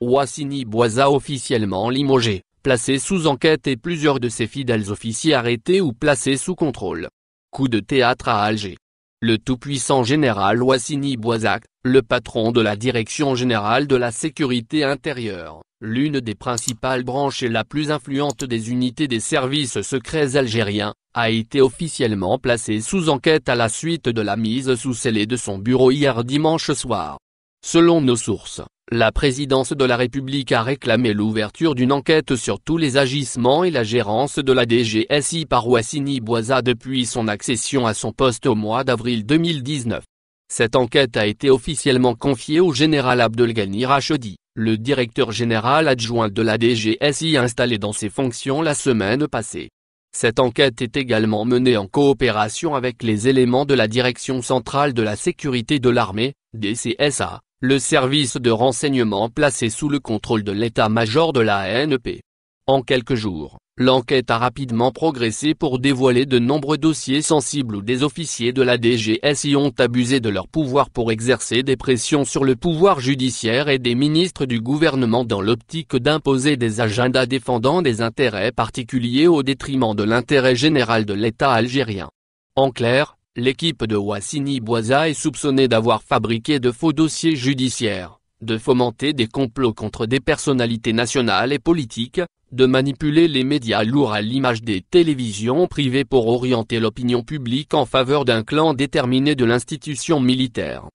Wassini Boisa officiellement limogé, placé sous enquête et plusieurs de ses fidèles officiers arrêtés ou placés sous contrôle. Coup de théâtre à Alger. Le tout-puissant général Wassini Boisac, le patron de la Direction Générale de la Sécurité Intérieure, l'une des principales branches et la plus influente des unités des services secrets algériens, a été officiellement placé sous enquête à la suite de la mise sous scellé de son bureau hier dimanche soir. Selon nos sources, la présidence de la République a réclamé l'ouverture d'une enquête sur tous les agissements et la gérance de la DGSI par Wassini Boisa depuis son accession à son poste au mois d'avril 2019. Cette enquête a été officiellement confiée au général Abdelghani Rachedi, le directeur général adjoint de la DGSI installé dans ses fonctions la semaine passée. Cette enquête est également menée en coopération avec les éléments de la Direction Centrale de la Sécurité de l'Armée, DCSA le service de renseignement placé sous le contrôle de l'état-major de la N.P. En quelques jours, l'enquête a rapidement progressé pour dévoiler de nombreux dossiers sensibles où des officiers de la DGSI ont abusé de leur pouvoir pour exercer des pressions sur le pouvoir judiciaire et des ministres du gouvernement dans l'optique d'imposer des agendas défendant des intérêts particuliers au détriment de l'intérêt général de l'État algérien. En clair, l'équipe de Wassini Boisa est soupçonnée d'avoir fabriqué de faux dossiers judiciaires, de fomenter des complots contre des personnalités nationales et politiques, de manipuler les médias lourds à l'image des télévisions privées pour orienter l'opinion publique en faveur d'un clan déterminé de l'institution militaire.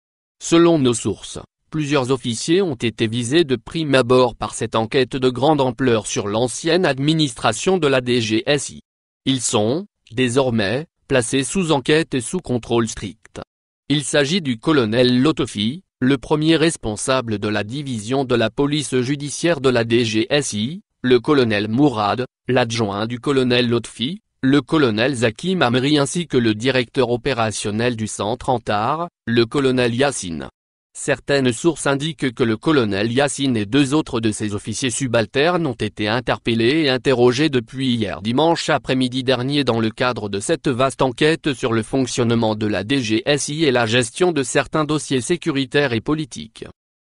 Selon nos sources, plusieurs officiers ont été visés de prime abord par cette enquête de grande ampleur sur l'ancienne administration de la DGSI. Ils sont, désormais, placé sous enquête et sous contrôle strict. Il s'agit du colonel Lotofi, le premier responsable de la division de la police judiciaire de la DGSI, le colonel Mourad, l'adjoint du colonel Lotfi, le colonel Zakim Amri ainsi que le directeur opérationnel du centre Antar, le colonel Yassine. Certaines sources indiquent que le colonel Yassine et deux autres de ses officiers subalternes ont été interpellés et interrogés depuis hier dimanche après-midi dernier dans le cadre de cette vaste enquête sur le fonctionnement de la DGSI et la gestion de certains dossiers sécuritaires et politiques.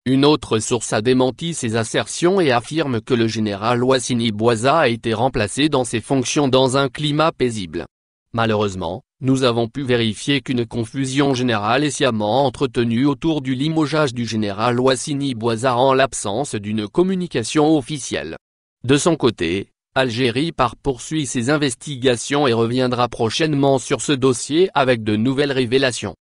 Une autre source a démenti ces assertions et affirme que le général Wassini Boisa a été remplacé dans ses fonctions dans un climat paisible. Malheureusement, nous avons pu vérifier qu'une confusion générale est sciemment entretenue autour du limogeage du général Ouassini-Boisard en l'absence d'une communication officielle. De son côté, Algérie par poursuit ses investigations et reviendra prochainement sur ce dossier avec de nouvelles révélations.